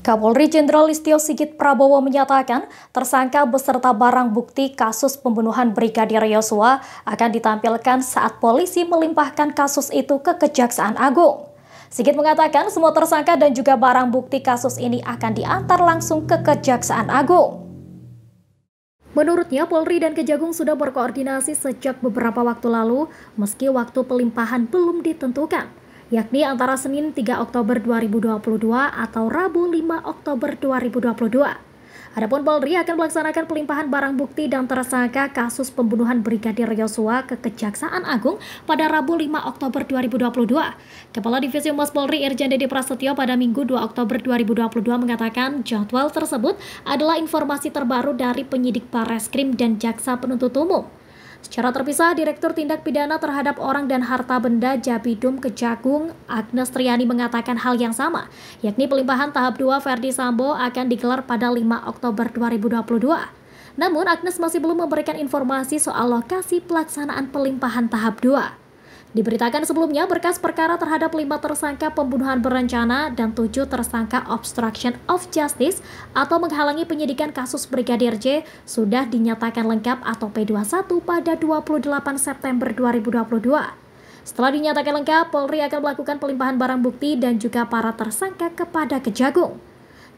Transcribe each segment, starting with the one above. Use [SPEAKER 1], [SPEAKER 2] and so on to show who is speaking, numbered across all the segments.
[SPEAKER 1] Kapolri Jenderal Listio Sigit Prabowo menyatakan tersangka beserta barang bukti kasus pembunuhan Brigadir Yosua akan ditampilkan saat polisi melimpahkan kasus itu ke Kejaksaan Agung. Sigit mengatakan semua tersangka dan juga barang bukti kasus ini akan diantar langsung ke Kejaksaan Agung. Menurutnya, Polri dan Kejagung sudah berkoordinasi sejak beberapa waktu lalu, meski waktu pelimpahan belum ditentukan yakni antara Senin 3 Oktober 2022 atau Rabu 5 Oktober 2022. Adapun Polri akan melaksanakan pelimpahan barang bukti dan tersangka kasus pembunuhan Brigadir Yosua ke Kejaksaan Agung pada Rabu 5 Oktober 2022. Kepala Divisi Humas Polri Irjen Dedi Prasetyo pada Minggu 2 Oktober 2022 mengatakan jadwal tersebut adalah informasi terbaru dari penyidik Pareskrim dan Jaksa Penuntut Umum. Secara terpisah, Direktur Tindak Pidana terhadap Orang dan Harta Benda Jabidum Kejagung, Agnes Triani mengatakan hal yang sama, yakni pelimpahan tahap 2 Verdi Sambo akan digelar pada 5 Oktober 2022. Namun, Agnes masih belum memberikan informasi soal lokasi pelaksanaan pelimpahan tahap 2. Diberitakan sebelumnya berkas perkara terhadap lima tersangka pembunuhan berencana dan tujuh tersangka obstruction of justice atau menghalangi penyidikan kasus Brigadir J sudah dinyatakan lengkap atau P21 pada 28 September 2022. Setelah dinyatakan lengkap, Polri akan melakukan pelimpahan barang bukti dan juga para tersangka kepada Kejagung.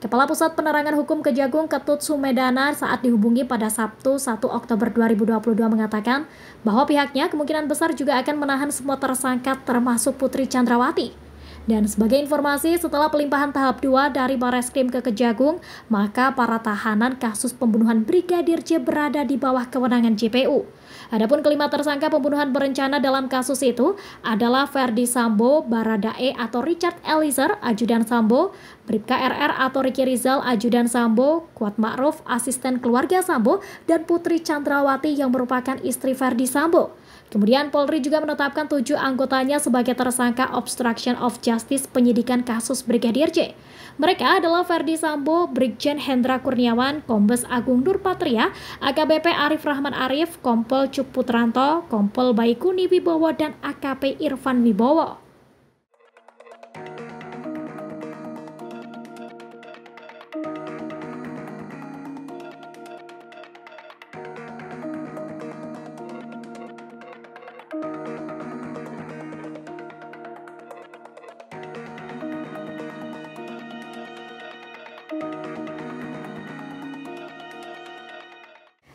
[SPEAKER 1] Kepala Pusat Penerangan Hukum Kejagung Ketut Sumedana saat dihubungi pada Sabtu 1 Oktober 2022 mengatakan bahwa pihaknya kemungkinan besar juga akan menahan semua tersangka termasuk Putri Chandrawati. Dan sebagai informasi, setelah pelimpahan tahap 2 dari Bareskrim ke Kejagung, maka para tahanan kasus pembunuhan Brigadir J berada di bawah kewenangan JPU. Adapun kelima tersangka pembunuhan berencana dalam kasus itu adalah Ferdi Sambo, Baradae atau Richard Eliezer, ajudan Sambo, Bribka RR atau Riki Rizal, ajudan Sambo, Kuat Ma'ruf, asisten keluarga Sambo, dan Putri Chandrawati yang merupakan istri Ferdi Sambo. Kemudian Polri juga menetapkan tujuh anggotanya sebagai tersangka obstruction of justice Justice penyidikan kasus Brigadir J. Mereka adalah Ferdi Sambo, Brigjen Hendra Kurniawan, Kombes Agung Durpatria, AKBP Arif Rahman Arif, Kompol Cuk Putranto, Kompol Baikuni Wibowo, dan AKP Irfan Wibowo.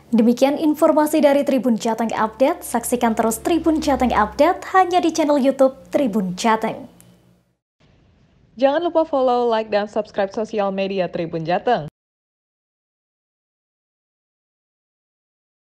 [SPEAKER 1] Demikian informasi dari Tribun Jateng Update. Saksikan terus Tribun Jateng Update hanya di channel YouTube Tribun Jateng. Jangan lupa follow, like, dan subscribe sosial media Tribun Jateng.